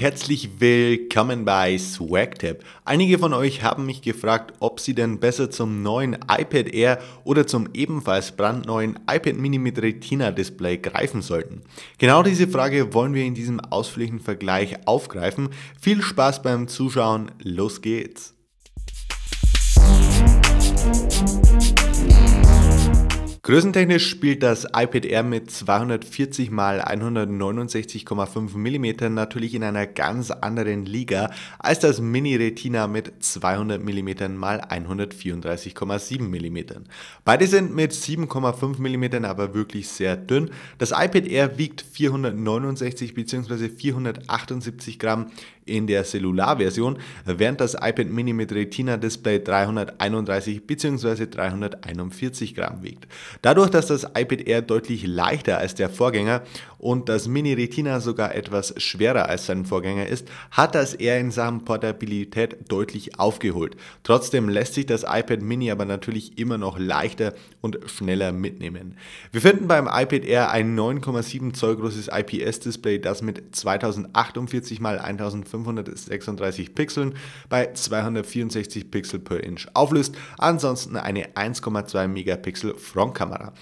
Herzlich willkommen bei SwagTap. Einige von euch haben mich gefragt, ob sie denn besser zum neuen iPad Air oder zum ebenfalls brandneuen iPad Mini mit Retina Display greifen sollten. Genau diese Frage wollen wir in diesem ausführlichen Vergleich aufgreifen. Viel Spaß beim Zuschauen, los geht's! Größentechnisch spielt das iPad Air mit 240 x 169,5 mm natürlich in einer ganz anderen Liga als das Mini Retina mit 200 mm x 134,7 mm. Beide sind mit 7,5 mm aber wirklich sehr dünn. Das iPad Air wiegt 469 bzw. 478 Gramm in der Cellular-Version, während das iPad Mini mit Retina-Display 331 bzw. 341 Gramm wiegt. Dadurch, dass das iPad Air deutlich leichter als der Vorgänger und das Mini Retina sogar etwas schwerer als sein Vorgänger ist, hat das Air in Sachen Portabilität deutlich aufgeholt. Trotzdem lässt sich das iPad Mini aber natürlich immer noch leichter und schneller mitnehmen. Wir finden beim iPad Air ein 9,7 Zoll großes IPS-Display, das mit 2048 x 1500 536 Pixeln bei 264 Pixel per Inch auflöst. Ansonsten eine 1,2 Megapixel Frontkamera.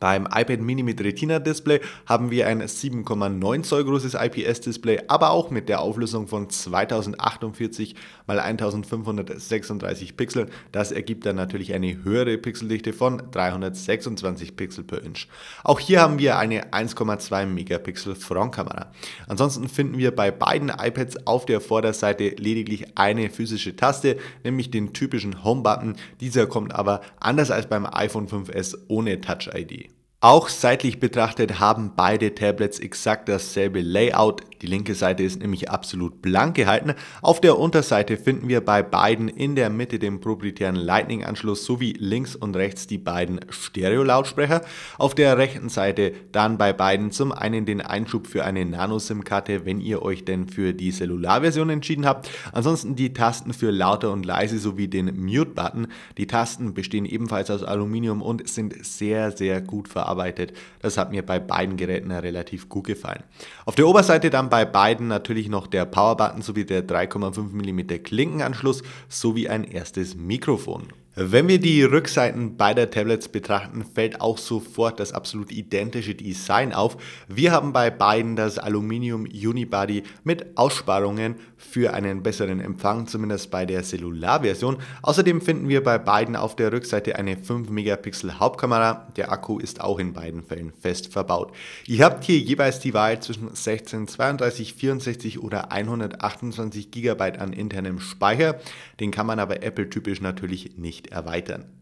Beim iPad Mini mit Retina-Display haben wir ein 7,9 Zoll großes IPS-Display, aber auch mit der Auflösung von 2048 x 1536 Pixeln. Das ergibt dann natürlich eine höhere Pixeldichte von 326 Pixel per Inch. Auch hier haben wir eine 1,2 Megapixel Frontkamera. Ansonsten finden wir bei beiden iPads auf der Vorderseite lediglich eine physische Taste, nämlich den typischen Home-Button. Dieser kommt aber anders als beim iPhone 5S ohne Touch-ID. Auch seitlich betrachtet haben beide Tablets exakt dasselbe Layout. Die linke Seite ist nämlich absolut blank gehalten. Auf der Unterseite finden wir bei beiden in der Mitte den proprietären Lightning-Anschluss sowie links und rechts die beiden Stereo-Lautsprecher. Auf der rechten Seite dann bei beiden zum einen den Einschub für eine Nano-SIM-Karte, wenn ihr euch denn für die Cellular-Version entschieden habt. Ansonsten die Tasten für lauter und leise sowie den Mute-Button. Die Tasten bestehen ebenfalls aus Aluminium und sind sehr, sehr gut verarbeitet verarbeitet. Das hat mir bei beiden Geräten relativ gut gefallen. Auf der Oberseite dann bei beiden natürlich noch der Powerbutton sowie der 3,5 mm Klinkenanschluss sowie ein erstes Mikrofon. Wenn wir die Rückseiten beider Tablets betrachten, fällt auch sofort das absolut identische Design auf. Wir haben bei beiden das Aluminium Unibody mit Aussparungen für einen besseren Empfang, zumindest bei der Cellular-Version. Außerdem finden wir bei beiden auf der Rückseite eine 5-Megapixel Hauptkamera. Der Akku ist auch in beiden Fällen fest verbaut. Ihr habt hier jeweils die Wahl zwischen 16, 32, 64 oder 128 GB an internem Speicher. Den kann man aber Apple-typisch natürlich nicht erweitern.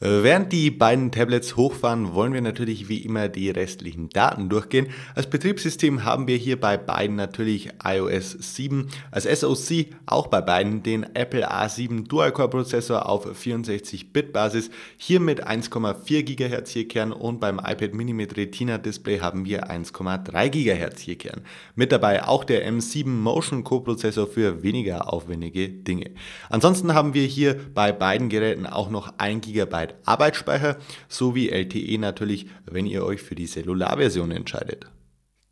Äh, während die beiden Tablets hochfahren, wollen wir natürlich wie immer die restlichen Daten durchgehen. Als Betriebssystem haben wir hier bei beiden natürlich iOS 7, als SoC auch bei beiden den Apple A7 Dual-Core-Prozessor auf 64-Bit-Basis, hier mit 1,4 GHz hier Kern und beim iPad Mini mit Retina-Display haben wir 1,3 GHz hier Kern. Mit dabei auch der M7 Motion Co-Prozessor für weniger aufwendige Dinge. Ansonsten haben wir hier bei beiden Geräten auch noch 1 GB Arbeitsspeicher sowie LTE natürlich, wenn ihr euch für die Cellularversion entscheidet.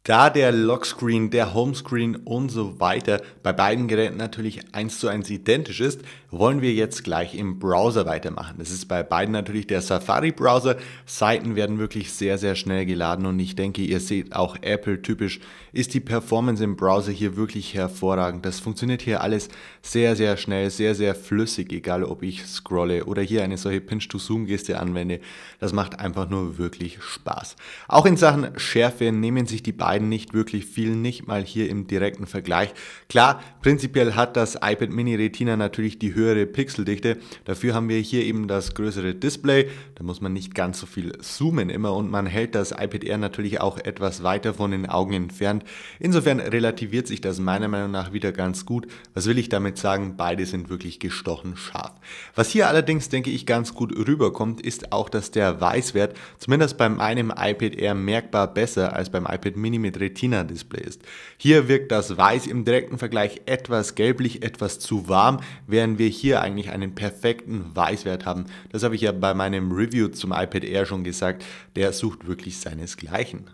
Da der Lockscreen, der Homescreen und so weiter bei beiden Geräten natürlich eins zu eins identisch ist, wollen wir jetzt gleich im Browser weitermachen. Das ist bei beiden natürlich der Safari-Browser. Seiten werden wirklich sehr, sehr schnell geladen und ich denke, ihr seht auch Apple typisch ist die Performance im Browser hier wirklich hervorragend. Das funktioniert hier alles sehr, sehr schnell, sehr, sehr flüssig, egal ob ich scrolle oder hier eine solche Pinch-to-Zoom-Geste anwende. Das macht einfach nur wirklich Spaß. Auch in Sachen Schärfe nehmen sich die beiden beiden nicht wirklich viel, nicht mal hier im direkten Vergleich. Klar, prinzipiell hat das iPad Mini Retina natürlich die höhere Pixeldichte, dafür haben wir hier eben das größere Display, da muss man nicht ganz so viel zoomen immer und man hält das iPad Air natürlich auch etwas weiter von den Augen entfernt. Insofern relativiert sich das meiner Meinung nach wieder ganz gut. Was will ich damit sagen? Beide sind wirklich gestochen scharf. Was hier allerdings, denke ich, ganz gut rüberkommt, ist auch, dass der Weißwert zumindest beim einem iPad Air merkbar besser als beim iPad Mini mit Retina-Display ist. Hier wirkt das Weiß im direkten Vergleich etwas gelblich, etwas zu warm, während wir hier eigentlich einen perfekten Weißwert haben. Das habe ich ja bei meinem Review zum iPad Air schon gesagt, der sucht wirklich seinesgleichen.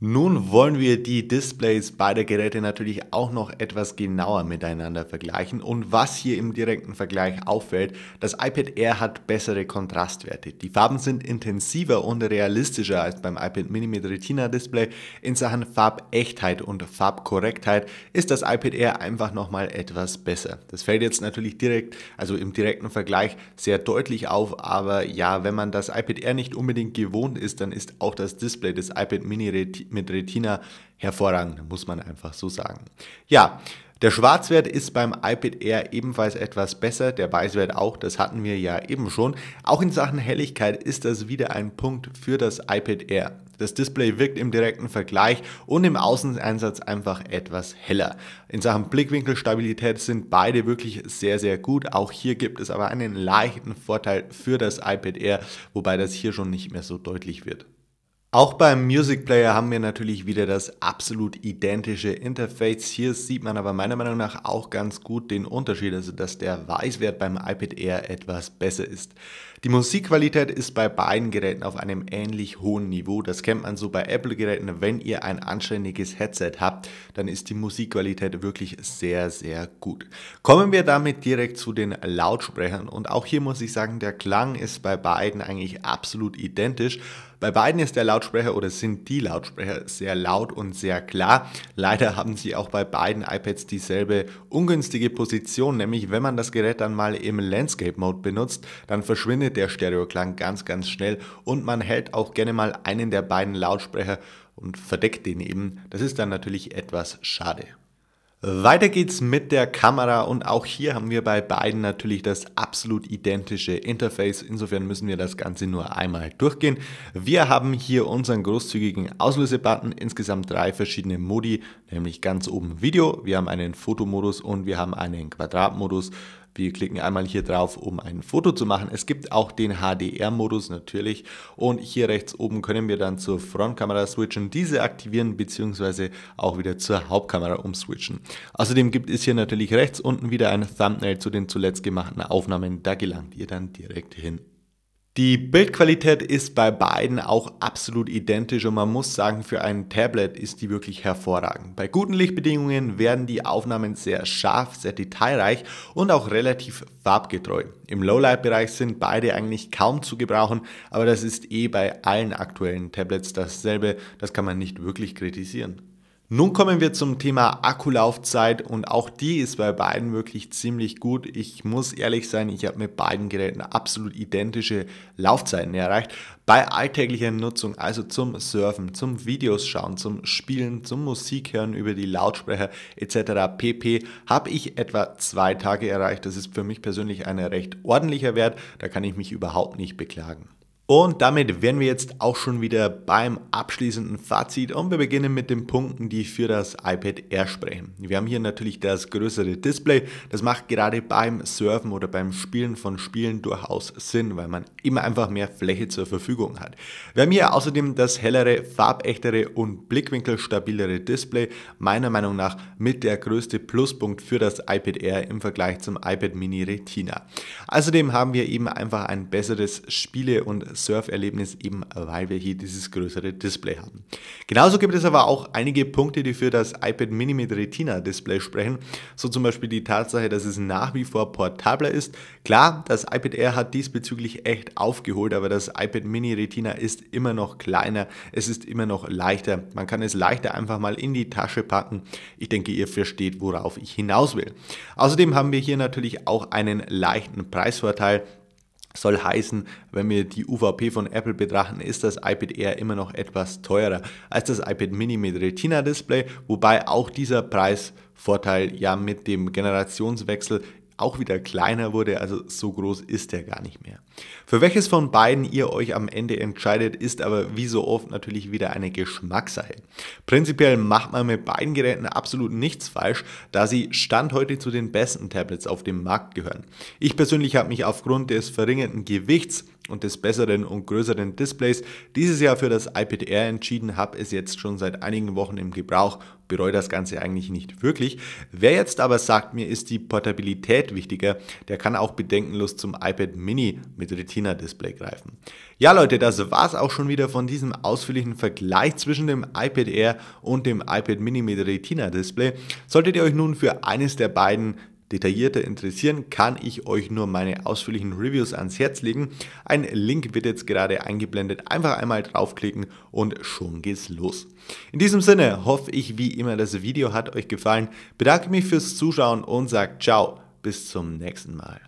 Nun wollen wir die Displays beider Geräte natürlich auch noch etwas genauer miteinander vergleichen und was hier im direkten Vergleich auffällt, das iPad Air hat bessere Kontrastwerte. Die Farben sind intensiver und realistischer als beim iPad Mini mit Retina Display. In Sachen Farbechtheit und Farbkorrektheit ist das iPad Air einfach nochmal etwas besser. Das fällt jetzt natürlich direkt, also im direkten Vergleich sehr deutlich auf, aber ja, wenn man das iPad Air nicht unbedingt gewohnt ist, dann ist auch das Display des iPad Mini Retina mit Retina hervorragend, muss man einfach so sagen. Ja, der Schwarzwert ist beim iPad Air ebenfalls etwas besser, der Weißwert auch, das hatten wir ja eben schon. Auch in Sachen Helligkeit ist das wieder ein Punkt für das iPad Air. Das Display wirkt im direkten Vergleich und im Außeneinsatz einfach etwas heller. In Sachen Blickwinkelstabilität sind beide wirklich sehr, sehr gut. Auch hier gibt es aber einen leichten Vorteil für das iPad Air, wobei das hier schon nicht mehr so deutlich wird. Auch beim Music Player haben wir natürlich wieder das absolut identische Interface. Hier sieht man aber meiner Meinung nach auch ganz gut den Unterschied, also dass der Weißwert beim iPad Air etwas besser ist. Die Musikqualität ist bei beiden Geräten auf einem ähnlich hohen Niveau. Das kennt man so bei Apple-Geräten. Wenn ihr ein anständiges Headset habt, dann ist die Musikqualität wirklich sehr, sehr gut. Kommen wir damit direkt zu den Lautsprechern. Und auch hier muss ich sagen, der Klang ist bei beiden eigentlich absolut identisch. Bei beiden ist der Lautsprecher oder sind die Lautsprecher sehr laut und sehr klar. Leider haben sie auch bei beiden iPads dieselbe ungünstige Position, nämlich wenn man das Gerät dann mal im Landscape Mode benutzt, dann verschwindet der Stereoklang ganz, ganz schnell und man hält auch gerne mal einen der beiden Lautsprecher und verdeckt den eben. Das ist dann natürlich etwas schade. Weiter geht's mit der Kamera und auch hier haben wir bei beiden natürlich das absolut identische Interface. Insofern müssen wir das Ganze nur einmal durchgehen. Wir haben hier unseren großzügigen Auslösebutton, insgesamt drei verschiedene Modi, nämlich ganz oben Video, wir haben einen Fotomodus und wir haben einen Quadratmodus. Wir klicken einmal hier drauf, um ein Foto zu machen. Es gibt auch den HDR-Modus natürlich und hier rechts oben können wir dann zur Frontkamera switchen, diese aktivieren bzw. auch wieder zur Hauptkamera umswitchen. Außerdem gibt es hier natürlich rechts unten wieder ein Thumbnail zu den zuletzt gemachten Aufnahmen, da gelangt ihr dann direkt hin. Die Bildqualität ist bei beiden auch absolut identisch und man muss sagen, für ein Tablet ist die wirklich hervorragend. Bei guten Lichtbedingungen werden die Aufnahmen sehr scharf, sehr detailreich und auch relativ farbgetreu. Im Lowlight-Bereich sind beide eigentlich kaum zu gebrauchen, aber das ist eh bei allen aktuellen Tablets dasselbe, das kann man nicht wirklich kritisieren. Nun kommen wir zum Thema Akkulaufzeit und auch die ist bei beiden wirklich ziemlich gut. Ich muss ehrlich sein, ich habe mit beiden Geräten absolut identische Laufzeiten erreicht. Bei alltäglicher Nutzung, also zum Surfen, zum Videos schauen, zum Spielen, zum Musik hören über die Lautsprecher etc. pp, habe ich etwa zwei Tage erreicht. Das ist für mich persönlich ein recht ordentlicher Wert, da kann ich mich überhaupt nicht beklagen. Und damit wären wir jetzt auch schon wieder beim abschließenden Fazit und wir beginnen mit den Punkten, die für das iPad Air sprechen. Wir haben hier natürlich das größere Display. Das macht gerade beim Surfen oder beim Spielen von Spielen durchaus Sinn, weil man immer einfach mehr Fläche zur Verfügung hat. Wir haben hier außerdem das hellere, farbechtere und blickwinkelstabilere Display. Meiner Meinung nach mit der größte Pluspunkt für das iPad Air im Vergleich zum iPad Mini Retina. Außerdem haben wir eben einfach ein besseres Spiele- und Surferlebnis, eben weil wir hier dieses größere Display haben. Genauso gibt es aber auch einige Punkte, die für das iPad Mini mit Retina Display sprechen, so zum Beispiel die Tatsache, dass es nach wie vor portabler ist. Klar, das iPad Air hat diesbezüglich echt aufgeholt, aber das iPad Mini Retina ist immer noch kleiner, es ist immer noch leichter. Man kann es leichter einfach mal in die Tasche packen. Ich denke, ihr versteht, worauf ich hinaus will. Außerdem haben wir hier natürlich auch einen leichten Preisvorteil. Soll heißen, wenn wir die UVP von Apple betrachten, ist das iPad Air immer noch etwas teurer als das iPad Mini mit Retina Display, wobei auch dieser Preisvorteil ja mit dem Generationswechsel auch wieder kleiner wurde, also so groß ist er gar nicht mehr. Für welches von beiden ihr euch am Ende entscheidet, ist aber wie so oft natürlich wieder eine Geschmackssache. Prinzipiell macht man mit beiden Geräten absolut nichts falsch, da sie Stand heute zu den besten Tablets auf dem Markt gehören. Ich persönlich habe mich aufgrund des verringerten Gewichts und des besseren und größeren Displays dieses Jahr für das iPad Air entschieden, habe es jetzt schon seit einigen Wochen im Gebrauch, bereue das Ganze eigentlich nicht wirklich. Wer jetzt aber sagt, mir ist die Portabilität wichtiger, der kann auch bedenkenlos zum iPad Mini mit Retina Display greifen. Ja Leute, das war es auch schon wieder von diesem ausführlichen Vergleich zwischen dem iPad Air und dem iPad Mini mit Retina Display. Solltet ihr euch nun für eines der beiden detaillierter interessieren, kann ich euch nur meine ausführlichen Reviews ans Herz legen. Ein Link wird jetzt gerade eingeblendet. Einfach einmal draufklicken und schon geht's los. In diesem Sinne hoffe ich wie immer, das Video hat euch gefallen. Bedanke mich fürs Zuschauen und sage ciao, bis zum nächsten Mal.